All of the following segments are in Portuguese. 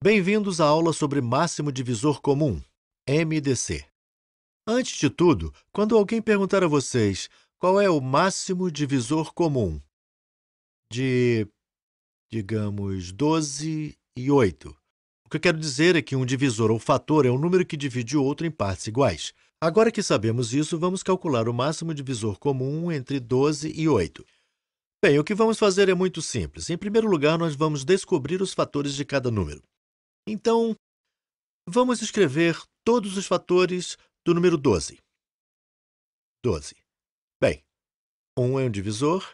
Bem-vindos à aula sobre máximo divisor comum, MDC. Antes de tudo, quando alguém perguntar a vocês qual é o máximo divisor comum de, digamos, 12 e 8, o que eu quero dizer é que um divisor ou fator é um número que divide outro em partes iguais. Agora que sabemos isso, vamos calcular o máximo divisor comum entre 12 e 8. Bem, o que vamos fazer é muito simples. Em primeiro lugar, nós vamos descobrir os fatores de cada número. Então, vamos escrever todos os fatores do número 12. 12. Bem, 1 é um divisor,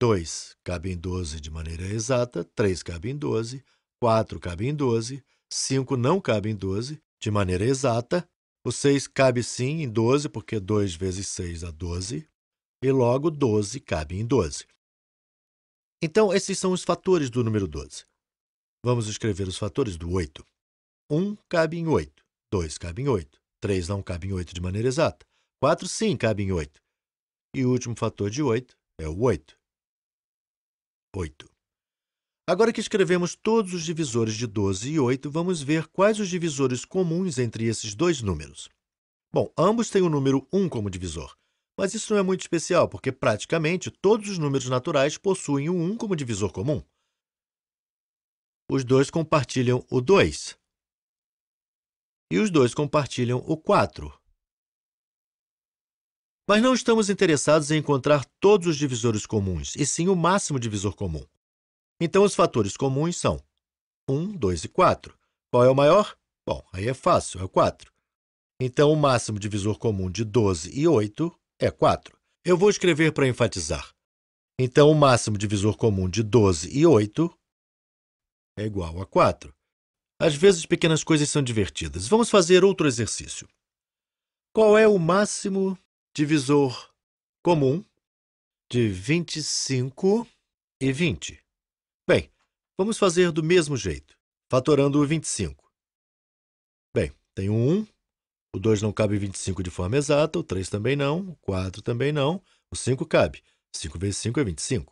2 cabe em 12 de maneira exata, 3 cabe em 12, 4 cabe em 12, 5 não cabe em 12 de maneira exata, o 6 cabe sim em 12, porque 2 vezes 6 dá 12, e logo 12 cabe em 12. Então, esses são os fatores do número 12. Vamos escrever os fatores do 8. 1 cabe em 8, 2 cabe em 8, 3 não cabe em 8 de maneira exata, 4 sim cabe em 8. E o último fator de 8 é o 8. 8. Agora que escrevemos todos os divisores de 12 e 8, vamos ver quais os divisores comuns entre esses dois números. Bom, ambos têm o número 1 como divisor, mas isso não é muito especial, porque praticamente todos os números naturais possuem o 1 como divisor comum os dois compartilham o 2. E os dois compartilham o 4. Mas não estamos interessados em encontrar todos os divisores comuns, e sim o máximo divisor comum. Então, os fatores comuns são 1, 2 e 4. Qual é o maior? Bom, aí é fácil, é 4. Então, o máximo divisor comum de 12 e 8 é 4. Eu vou escrever para enfatizar. Então, o máximo divisor comum de 12 e 8 é igual a 4. Às vezes pequenas coisas são divertidas. Vamos fazer outro exercício. Qual é o máximo divisor comum de 25 e 20? Bem, vamos fazer do mesmo jeito, fatorando o 25. Bem, tem o 1, o 2 não cabe 25 de forma exata, o 3 também não, o 4 também não, o 5 cabe. 5 vezes 5 é 25.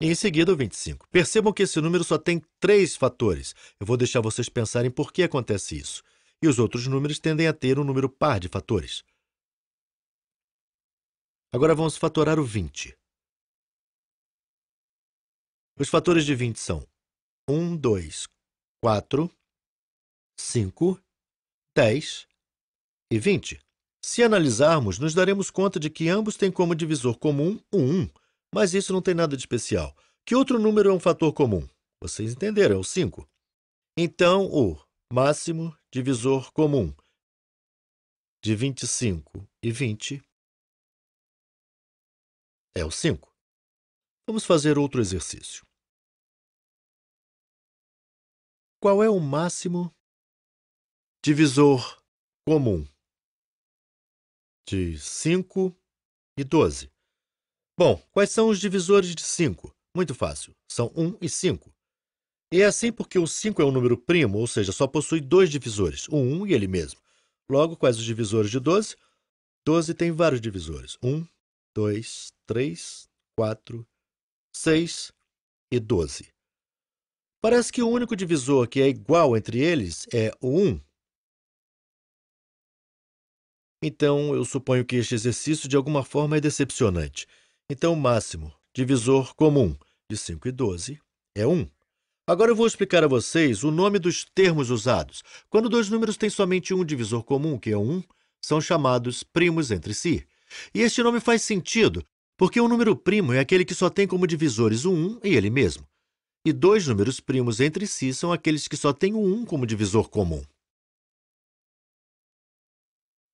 E em seguida, o 25. Percebam que esse número só tem três fatores. Eu vou deixar vocês pensarem por que acontece isso. E os outros números tendem a ter um número par de fatores. Agora vamos fatorar o 20. Os fatores de 20 são 1, 2, 4, 5, 10 e 20. Se analisarmos, nos daremos conta de que ambos têm como divisor comum o 1. Mas isso não tem nada de especial. Que outro número é um fator comum? Vocês entenderam, é o 5. Então, o máximo divisor comum de 25 e 20 é o 5. Vamos fazer outro exercício. Qual é o máximo divisor comum de 5 e 12? Bom, quais são os divisores de 5? Muito fácil, são 1 e 5. E é assim porque o 5 é um número primo, ou seja, só possui dois divisores, o 1 e ele mesmo. Logo, quais os divisores de 12? 12 tem vários divisores: 1, 2, 3, 4, 6 e 12. Parece que o único divisor que é igual entre eles é o 1. Então, eu suponho que este exercício de alguma forma é decepcionante. Então, o máximo divisor comum de 5 e 12 é 1. Agora eu vou explicar a vocês o nome dos termos usados. Quando dois números têm somente um divisor comum, que é 1, são chamados primos entre si. E este nome faz sentido, porque um número primo é aquele que só tem como divisores o 1 e ele mesmo. E dois números primos entre si são aqueles que só têm o 1 como divisor comum.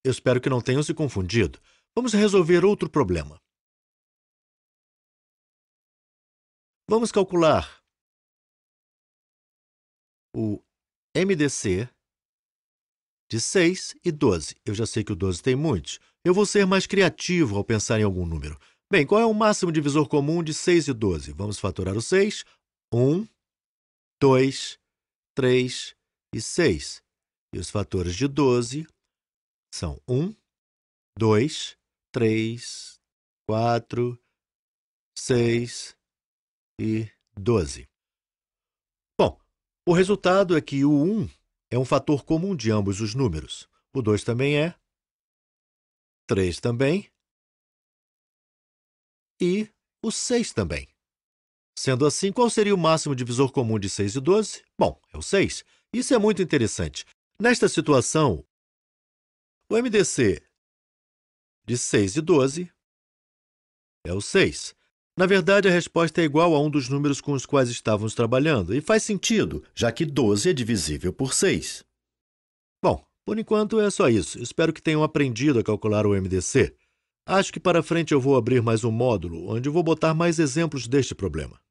Eu espero que não tenham se confundido. Vamos resolver outro problema. Vamos calcular o MDC de 6 e 12. Eu já sei que o 12 tem muitos. Eu vou ser mais criativo ao pensar em algum número. Bem, qual é o máximo divisor comum de 6 e 12? Vamos fatorar o 6. 1, 2, 3 e 6. E os fatores de 12 são 1, 2, 3, 4, 6, e 12. Bom, o resultado é que o 1 é um fator comum de ambos os números. O 2 também é, 3 também e o 6 também. Sendo assim, qual seria o máximo divisor comum de 6 e 12? Bom, é o 6. Isso é muito interessante. Nesta situação, o MDC de 6 e 12 é o 6. Na verdade, a resposta é igual a um dos números com os quais estávamos trabalhando, e faz sentido, já que 12 é divisível por 6. Bom, por enquanto é só isso. Espero que tenham aprendido a calcular o MDC. Acho que para frente eu vou abrir mais um módulo, onde vou botar mais exemplos deste problema.